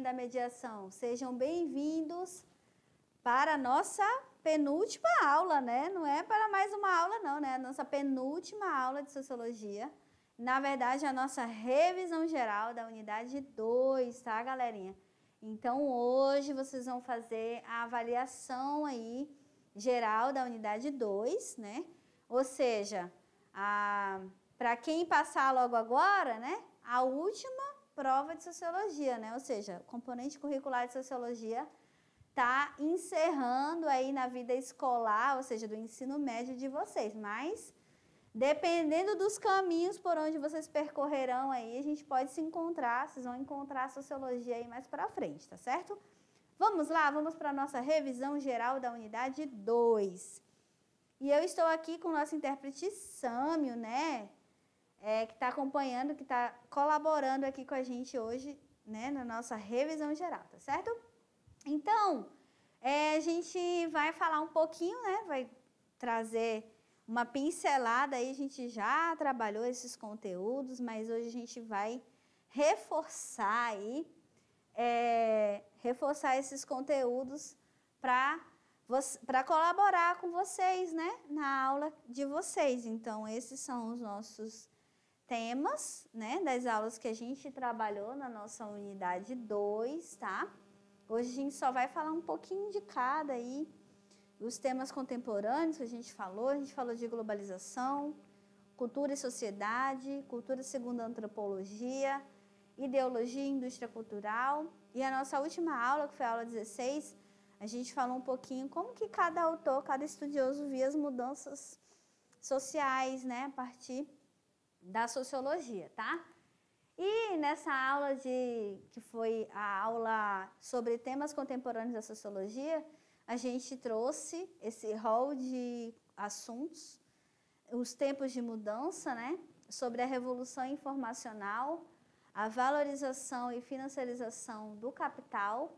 da Mediação. Sejam bem-vindos para a nossa penúltima aula, né? Não é para mais uma aula, não, né? A nossa penúltima aula de Sociologia. Na verdade, a nossa revisão geral da unidade 2, tá, galerinha? Então, hoje vocês vão fazer a avaliação aí geral da unidade 2, né? Ou seja, para quem passar logo agora, né? A última prova de sociologia, né? Ou seja, o componente curricular de sociologia está encerrando aí na vida escolar, ou seja, do ensino médio de vocês, mas dependendo dos caminhos por onde vocês percorrerão aí, a gente pode se encontrar, vocês vão encontrar a sociologia aí mais para frente, tá certo? Vamos lá, vamos para a nossa revisão geral da unidade 2. E eu estou aqui com o nosso intérprete Sâmio, né? é, que está acompanhando, que está colaborando aqui com a gente hoje, né, na nossa revisão geral, tá certo? Então, é, a gente vai falar um pouquinho, né, vai trazer uma pincelada aí, a gente já trabalhou esses conteúdos, mas hoje a gente vai reforçar aí, é, reforçar esses conteúdos para para colaborar com vocês, né, na aula de vocês. Então, esses são os nossos temas, né, das aulas que a gente trabalhou na nossa unidade 2, tá? Hoje a gente só vai falar um pouquinho de cada aí. Os temas contemporâneos que a gente falou, a gente falou de globalização, cultura e sociedade, cultura segundo a antropologia, ideologia e indústria cultural. E a nossa última aula, que foi a aula 16, a gente falou um pouquinho como que cada autor, cada estudioso via as mudanças sociais, né, a partir da sociologia, tá? E nessa aula de que foi a aula sobre temas contemporâneos da sociologia, a gente trouxe esse rol de assuntos, os tempos de mudança, né? Sobre a revolução informacional, a valorização e financiarização do capital.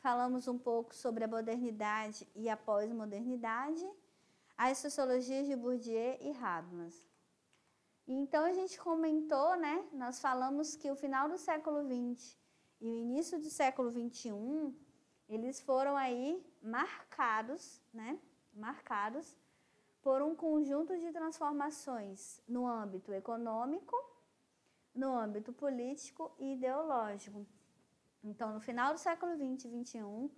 Falamos um pouco sobre a modernidade e a pós-modernidade, as sociologias de Bourdieu e Habermas. Então a gente comentou, né? Nós falamos que o final do século XX e o início do século XXI, eles foram aí marcados, né? Marcados por um conjunto de transformações no âmbito econômico, no âmbito político e ideológico. Então, no final do século XX e XXI,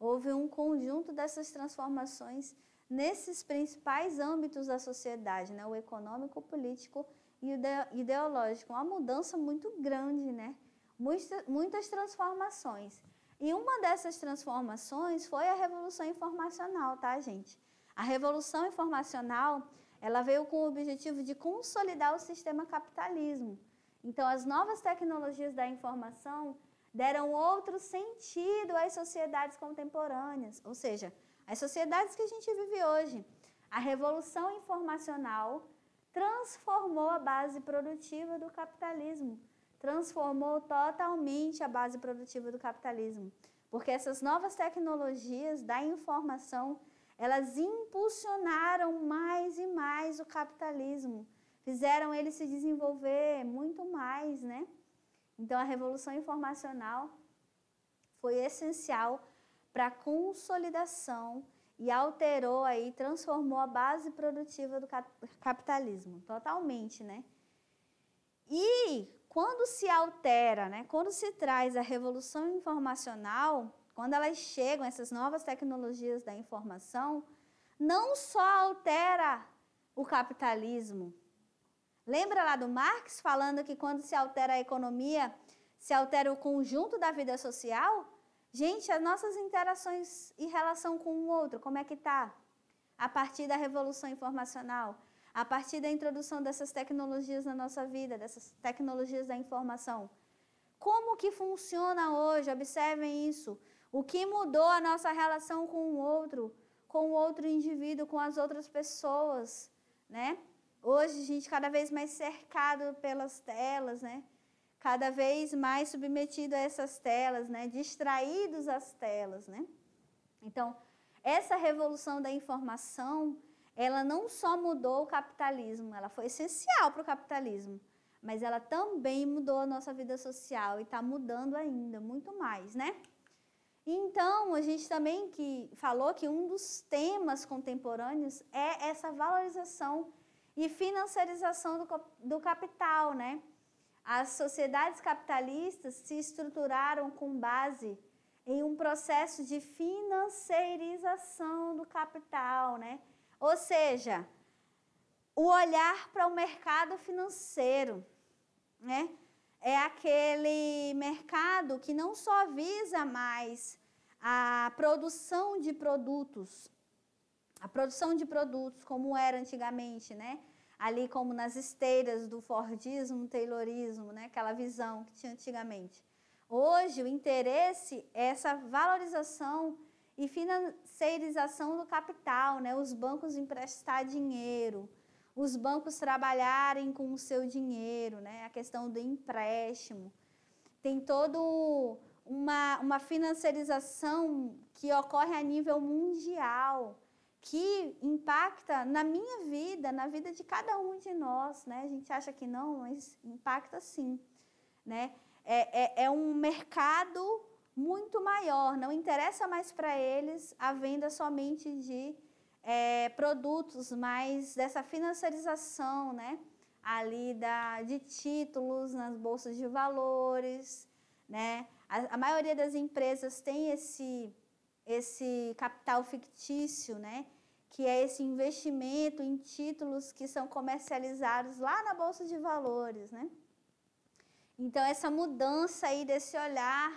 houve um conjunto dessas transformações nesses principais âmbitos da sociedade, né? o econômico, o político e o ideológico. Uma mudança muito grande, né? muitas transformações. E uma dessas transformações foi a revolução informacional, tá, gente? A revolução informacional, ela veio com o objetivo de consolidar o sistema capitalismo. Então, as novas tecnologias da informação deram outro sentido às sociedades contemporâneas, ou seja, as sociedades que a gente vive hoje, a revolução informacional transformou a base produtiva do capitalismo, transformou totalmente a base produtiva do capitalismo, porque essas novas tecnologias da informação, elas impulsionaram mais e mais o capitalismo, fizeram ele se desenvolver muito mais, né? Então a revolução informacional foi essencial para consolidação e alterou aí, transformou a base produtiva do capitalismo totalmente, né? E quando se altera, né? Quando se traz a revolução informacional, quando elas chegam essas novas tecnologias da informação, não só altera o capitalismo. Lembra lá do Marx falando que quando se altera a economia, se altera o conjunto da vida social? Gente, as nossas interações e relação com o outro, como é que tá? A partir da revolução informacional, a partir da introdução dessas tecnologias na nossa vida, dessas tecnologias da informação. Como que funciona hoje? Observem isso. O que mudou a nossa relação com o outro, com o outro indivíduo, com as outras pessoas, né? Hoje a gente cada vez mais cercado pelas telas, né? cada vez mais submetido a essas telas, né? distraídos às telas. Né? Então, essa revolução da informação, ela não só mudou o capitalismo, ela foi essencial para o capitalismo, mas ela também mudou a nossa vida social e está mudando ainda, muito mais, né? Então, a gente também que falou que um dos temas contemporâneos é essa valorização e financiarização do, do capital, né? As sociedades capitalistas se estruturaram com base em um processo de financeirização do capital, né? Ou seja, o olhar para o mercado financeiro, né? É aquele mercado que não só visa mais a produção de produtos, a produção de produtos como era antigamente, né? ali como nas esteiras do Fordismo, Taylorismo, né? aquela visão que tinha antigamente. Hoje, o interesse é essa valorização e financeirização do capital, né? os bancos emprestar dinheiro, os bancos trabalharem com o seu dinheiro, né? a questão do empréstimo. Tem todo uma, uma financiarização que ocorre a nível mundial que impacta na minha vida, na vida de cada um de nós, né? A gente acha que não, mas impacta sim, né? É, é, é um mercado muito maior, não interessa mais para eles a venda somente de é, produtos, mas dessa financiarização, né? Ali da, de títulos nas bolsas de valores, né? a, a maioria das empresas tem esse esse capital fictício, né? que é esse investimento em títulos que são comercializados lá na bolsa de valores, né? Então essa mudança aí desse olhar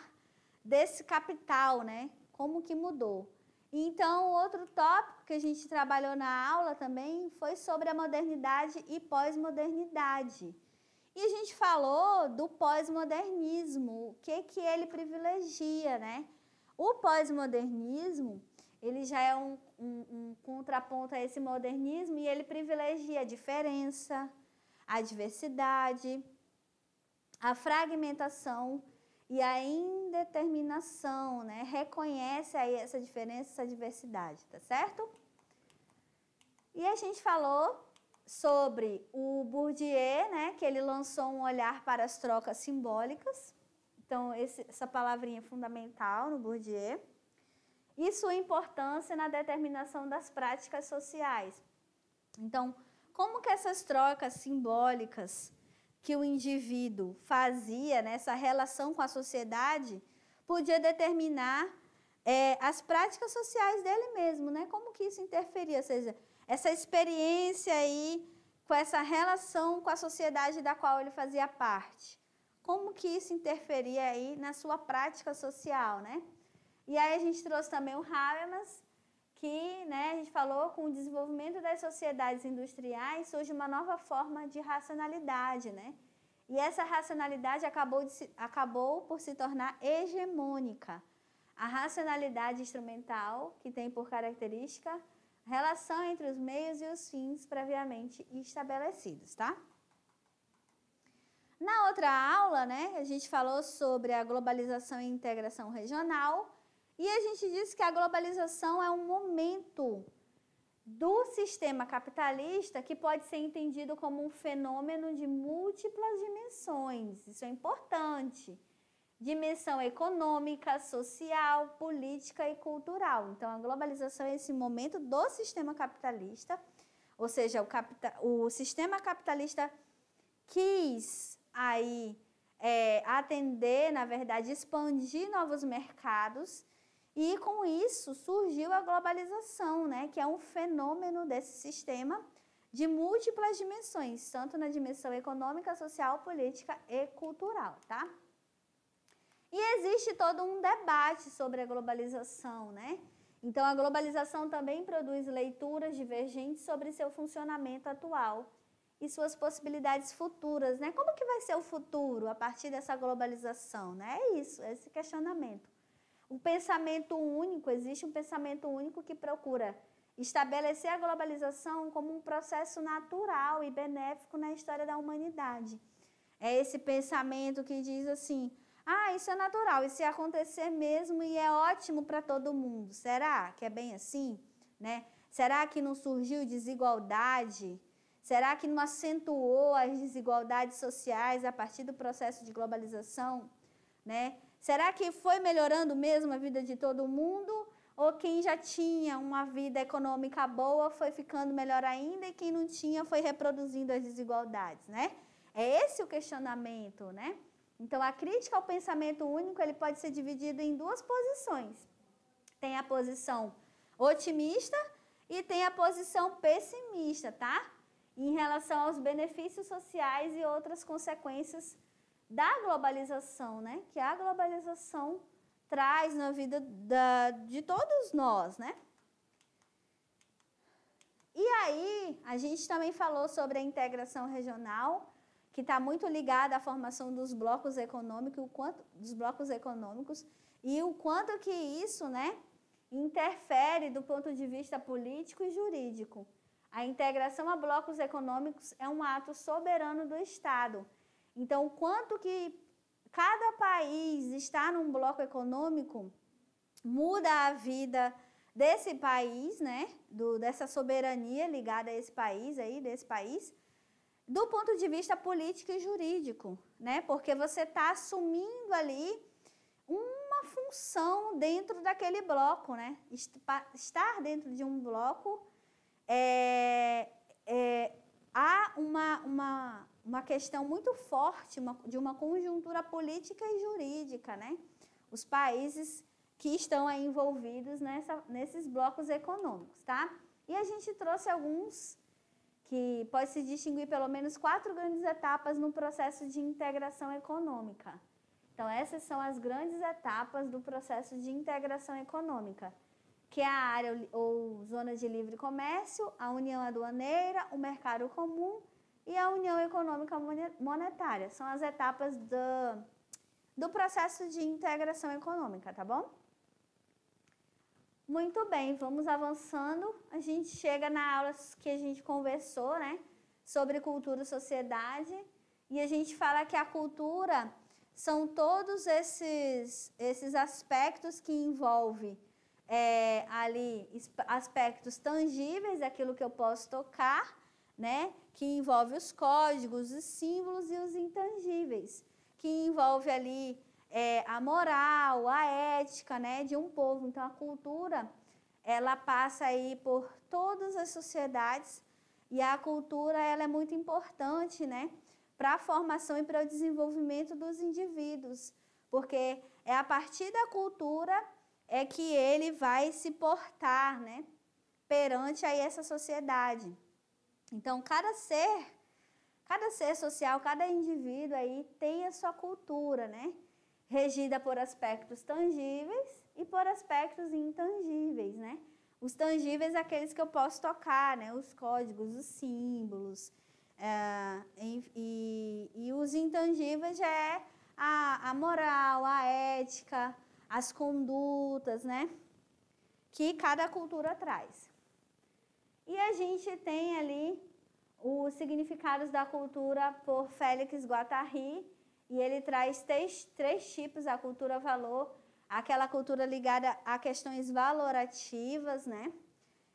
desse capital, né? Como que mudou? Então outro tópico que a gente trabalhou na aula também foi sobre a modernidade e pós-modernidade. E a gente falou do pós-modernismo, o que que ele privilegia, né? O pós-modernismo ele já é um, um, um, contraponto a esse modernismo e ele privilegia a diferença, a diversidade, a fragmentação e a indeterminação, né? Reconhece aí essa diferença, essa diversidade, tá certo? E a gente falou sobre o Bourdieu, né, que ele lançou um olhar para as trocas simbólicas. Então, esse, essa palavrinha é fundamental no Bourdieu. E sua importância na determinação das práticas sociais. Então, como que essas trocas simbólicas que o indivíduo fazia nessa né, relação com a sociedade podia determinar é, as práticas sociais dele mesmo, né? Como que isso interferia? Ou seja, essa experiência aí com essa relação com a sociedade da qual ele fazia parte como que isso interferia aí na sua prática social, né? E aí a gente trouxe também o Habermas, que né, a gente falou com o desenvolvimento das sociedades industriais surge uma nova forma de racionalidade, né? E essa racionalidade acabou, se, acabou por se tornar hegemônica. A racionalidade instrumental, que tem por característica relação entre os meios e os fins previamente estabelecidos, tá? Na outra aula, né, a gente falou sobre a globalização e integração regional e a gente disse que a globalização é um momento do sistema capitalista que pode ser entendido como um fenômeno de múltiplas dimensões. Isso é importante. Dimensão econômica, social, política e cultural. Então, a globalização é esse momento do sistema capitalista, ou seja, o, capital, o sistema capitalista quis aí é, atender, na verdade, expandir novos mercados. E com isso surgiu a globalização, né, que é um fenômeno desse sistema de múltiplas dimensões, tanto na dimensão econômica, social, política e cultural, tá? E existe todo um debate sobre a globalização, né? Então a globalização também produz leituras divergentes sobre seu funcionamento atual e suas possibilidades futuras, né? Como que vai ser o futuro a partir dessa globalização, né? É isso, é esse questionamento. O pensamento único, existe um pensamento único que procura estabelecer a globalização como um processo natural e benéfico na história da humanidade. É esse pensamento que diz assim: ah, isso é natural, isso ia acontecer mesmo e é ótimo para todo mundo. Será que é bem assim? Né? Será que não surgiu desigualdade Será que não acentuou as desigualdades sociais a partir do processo de globalização? Né? Será que foi melhorando mesmo a vida de todo mundo? Ou quem já tinha uma vida econômica boa foi ficando melhor ainda e quem não tinha foi reproduzindo as desigualdades, né? É esse o questionamento, né? Então, a crítica ao pensamento único ele pode ser dividido em duas posições. Tem a posição otimista e tem a posição pessimista, tá? em relação aos benefícios sociais e outras consequências da globalização, né? Que a globalização traz na vida da, de todos nós, né? E aí, a gente também falou sobre a integração regional, que está muito ligada à formação dos blocos econômicos, o quanto, dos blocos econômicos, e o quanto que isso né, interfere do ponto de vista político e jurídico. A integração a blocos econômicos é um ato soberano do Estado. Então, quanto que cada país está num bloco econômico muda a vida desse país, né? Do, dessa soberania ligada a esse país aí, desse país, do ponto de vista político e jurídico, né? Porque você está assumindo ali uma função dentro daquele bloco, né? Estar dentro de um bloco é, é, há uma, uma, uma questão muito forte uma, de uma conjuntura política e jurídica, né? Os países que estão envolvidos nessa, nesses blocos econômicos, tá? E a gente trouxe alguns que pode se distinguir pelo menos quatro grandes etapas no processo de integração econômica. Então, essas são as grandes etapas do processo de integração econômica que é a área ou zona de livre comércio, a União Aduaneira, o Mercado Comum e a União Econômica Monetária. São as etapas do, do processo de integração econômica, tá bom? Muito bem, vamos avançando. A gente chega na aula que a gente conversou, né? Sobre cultura e sociedade. E a gente fala que a cultura são todos esses, esses aspectos que envolve é, ali aspectos tangíveis aquilo que eu posso tocar, né? Que envolve os códigos, os símbolos e os intangíveis, que envolve ali é, a moral, a ética, né? De um povo. Então a cultura ela passa aí por todas as sociedades e a cultura ela é muito importante, né? Para a formação e para o desenvolvimento dos indivíduos, porque é a partir da cultura é que ele vai se portar, né? Perante aí essa sociedade. Então, cada ser, cada ser social, cada indivíduo aí tem a sua cultura, né? Regida por aspectos tangíveis e por aspectos intangíveis, né? Os tangíveis aqueles que eu posso tocar, né? Os códigos, os símbolos. É, eh, e, e, e, os intangíveis já é a, a moral, a ética, as condutas, né? Que cada cultura traz. E a gente tem ali os significados da cultura por Félix Guattari, e ele traz três, três tipos: a cultura valor, aquela cultura ligada a questões valorativas, né?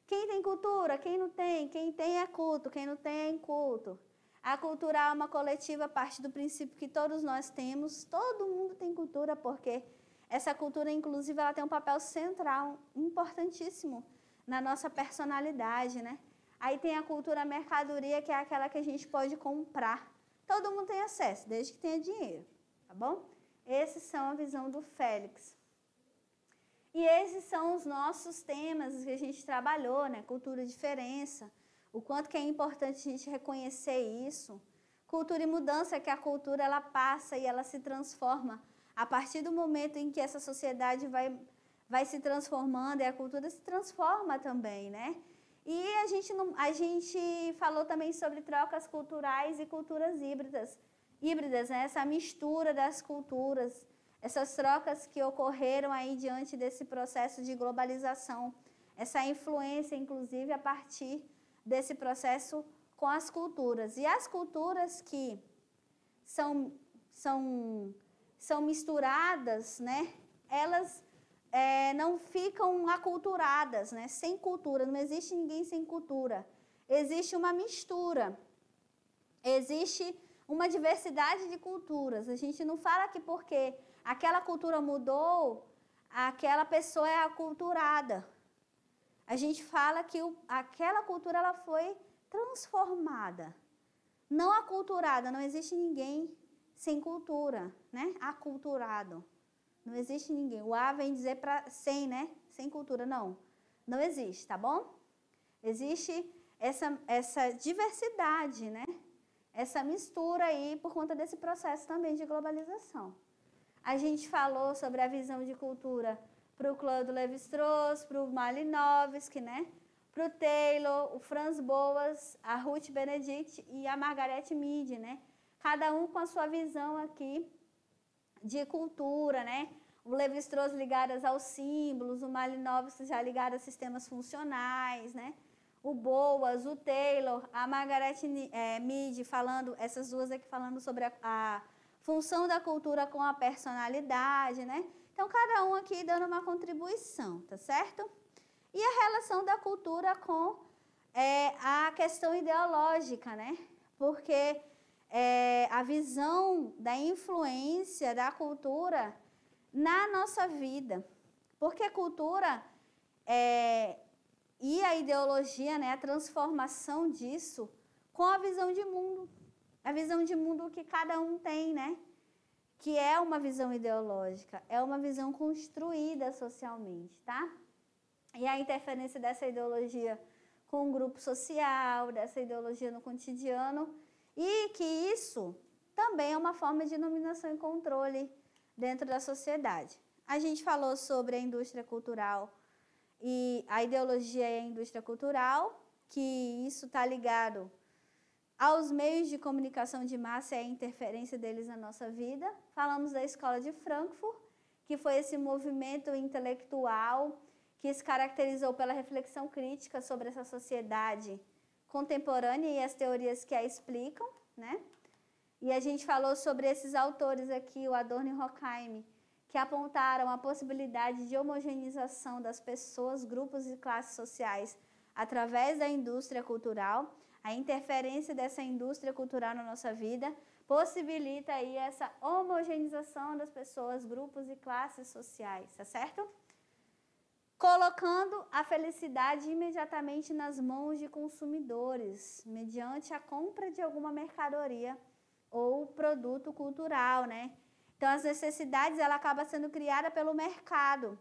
Quem tem cultura, quem não tem, quem tem é culto, quem não tem é inculto. A cultura alma é coletiva parte do princípio que todos nós temos, todo mundo tem cultura porque essa cultura inclusive ela tem um papel central importantíssimo na nossa personalidade, né? Aí tem a cultura mercadoria, que é aquela que a gente pode comprar. Todo mundo tem acesso, desde que tenha dinheiro, tá bom? Esses são a visão do Félix. E esses são os nossos temas que a gente trabalhou, né? Cultura e diferença, o quanto que é importante a gente reconhecer isso. Cultura e mudança, que a cultura ela passa e ela se transforma a partir do momento em que essa sociedade vai, vai se transformando e a cultura se transforma também, né? E a gente, não, a gente falou também sobre trocas culturais e culturas híbridas, híbridas né? essa mistura das culturas, essas trocas que ocorreram aí diante desse processo de globalização, essa influência, inclusive, a partir desse processo com as culturas. E as culturas que são, são são misturadas, né, elas é, não ficam aculturadas, né, sem cultura, não existe ninguém sem cultura. Existe uma mistura, existe uma diversidade de culturas. A gente não fala que porque aquela cultura mudou, aquela pessoa é aculturada. A gente fala que o, aquela cultura ela foi transformada, não aculturada, não existe ninguém sem cultura, né? Aculturado. Não existe ninguém. O A vem dizer para sem, né? Sem cultura, não. Não existe, tá bom? Existe essa, essa diversidade, né? Essa mistura aí por conta desse processo também de globalização. A gente falou sobre a visão de cultura para o Claude levi strauss para o Malinowski, né? Para o Taylor, o Franz Boas, a Ruth Benedict e a Margaret Mead, né? cada um com a sua visão aqui de cultura, né? O Levi-Strauss ligadas aos símbolos, o Malinowski já ligado a sistemas funcionais, né? O Boas, o Taylor, a Margaret é, Mead falando, essas duas aqui falando sobre a, a função da cultura com a personalidade, né? Então, cada um aqui dando uma contribuição, tá certo? E a relação da cultura com é, a questão ideológica, né? Porque é, a visão da influência da cultura na nossa vida. Porque a cultura é, e a ideologia, né, a transformação disso com a visão de mundo. A visão de mundo que cada um tem, né? Que é uma visão ideológica, é uma visão construída socialmente, tá? E a interferência dessa ideologia com o grupo social, dessa ideologia no cotidiano, e que isso também é uma forma de dominação e controle dentro da sociedade. A gente falou sobre a indústria cultural e a ideologia e a indústria cultural, que isso está ligado aos meios de comunicação de massa e a interferência deles na nossa vida. Falamos da escola de Frankfurt, que foi esse movimento intelectual que se caracterizou pela reflexão crítica sobre essa sociedade contemporânea e as teorias que a explicam, né? E a gente falou sobre esses autores aqui, o Adorno e Horkheim, que apontaram a possibilidade de homogeneização das pessoas, grupos e classes sociais através da indústria cultural. A interferência dessa indústria cultural na nossa vida possibilita aí essa homogeneização das pessoas, grupos e classes sociais, tá certo? colocando a felicidade imediatamente nas mãos de consumidores, mediante a compra de alguma mercadoria ou produto cultural, né? Então as necessidades ela acaba sendo criada pelo mercado.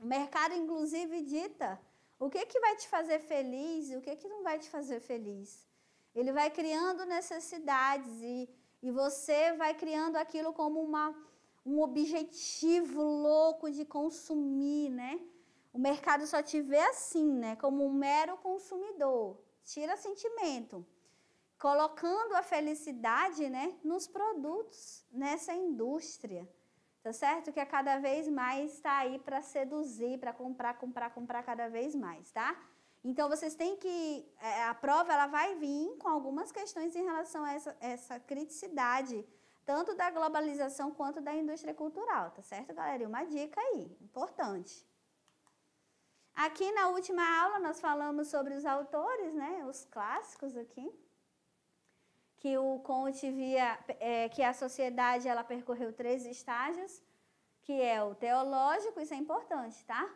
O mercado inclusive dita o que que vai te fazer feliz e o que que não vai te fazer feliz. Ele vai criando necessidades e, e você vai criando aquilo como uma, um objetivo louco de consumir, né? O mercado só te vê assim, né? Como um mero consumidor. Tira sentimento. Colocando a felicidade, né, nos produtos, nessa indústria. Tá certo? Que é cada vez mais está aí para seduzir, para comprar, comprar, comprar cada vez mais, tá? Então vocês têm que é, a prova ela vai vir com algumas questões em relação a essa, essa criticidade tanto da globalização quanto da indústria cultural, tá certo, galera? E uma dica aí, importante. Aqui na última aula nós falamos sobre os autores, né, os clássicos aqui, que o Conte via é, que a sociedade ela percorreu três estágios, que é o teológico, isso é importante, tá?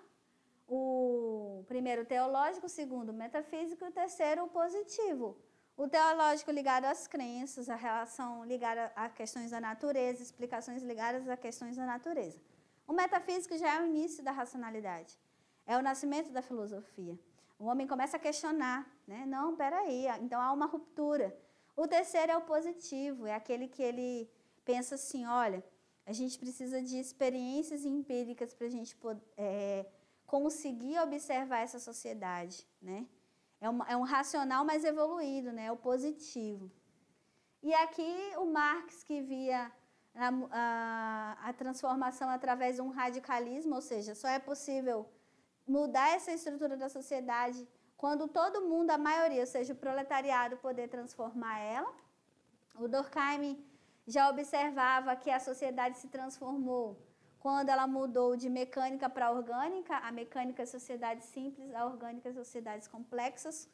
O primeiro teológico, o segundo metafísico e o terceiro o positivo. O teológico ligado às crenças, a relação ligada a questões da natureza, explicações ligadas a questões da natureza. O metafísico já é o início da racionalidade. É o nascimento da filosofia. O homem começa a questionar, né? Não, peraí, ah, então há uma ruptura. O terceiro é o positivo, é aquele que ele pensa assim, olha, a gente precisa de experiências empíricas para a gente é, conseguir observar essa sociedade, né? É, é um racional mais evoluído, né? É o positivo. E aqui o Marx que via a, a, a transformação através de um radicalismo, ou seja, só é possível mudar essa estrutura da sociedade quando todo mundo, a maioria, ou seja, o proletariado, poder transformar ela. O Durkheim já observava que a sociedade se transformou quando ela mudou de mecânica para orgânica, a mecânica é sociedades simples, a orgânica é sociedades complexas.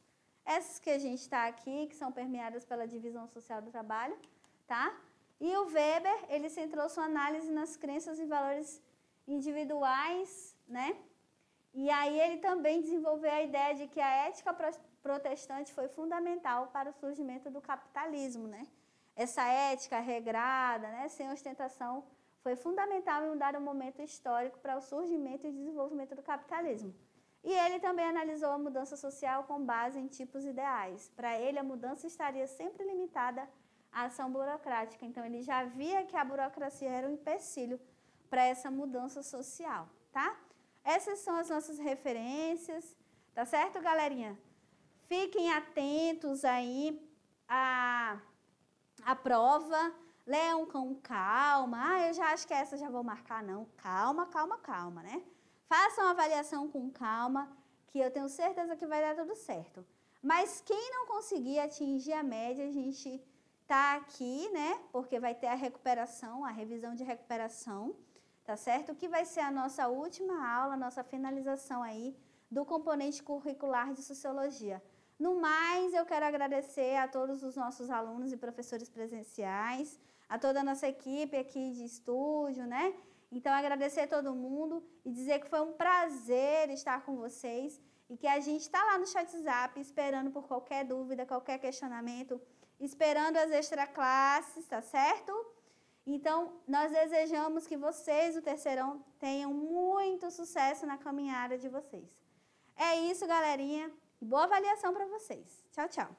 Essas que a gente está aqui, que são permeadas pela divisão social do trabalho, tá? E o Weber, ele centrou sua análise nas crenças e valores individuais, né? E aí ele também desenvolveu a ideia de que a ética protestante foi fundamental para o surgimento do capitalismo, né? Essa ética regrada, né, sem ostentação, foi fundamental em um dado momento histórico para o surgimento e desenvolvimento do capitalismo. E ele também analisou a mudança social com base em tipos ideais. Para ele, a mudança estaria sempre limitada à ação burocrática. Então, ele já via que a burocracia era um empecilho para essa mudança social, tá? Essas são as nossas referências, tá certo, galerinha? Fiquem atentos aí à, à prova. Leiam com calma. Ah, eu já acho que essa já vou marcar, não. Calma, calma, calma, né? Façam a avaliação com calma, que eu tenho certeza que vai dar tudo certo. Mas quem não conseguir atingir a média, a gente tá aqui, né? Porque vai ter a recuperação, a revisão de recuperação tá certo? Que vai ser a nossa última aula, nossa finalização aí do componente curricular de Sociologia. No mais, eu quero agradecer a todos os nossos alunos e professores presenciais, a toda a nossa equipe aqui de estúdio, né? Então, agradecer a todo mundo e dizer que foi um prazer estar com vocês e que a gente está lá no WhatsApp esperando por qualquer dúvida, qualquer questionamento, esperando as extra classes, tá certo? Então, nós desejamos que vocês, o terceirão, tenham muito sucesso na caminhada de vocês. É isso, galerinha. Boa avaliação para vocês. Tchau, tchau.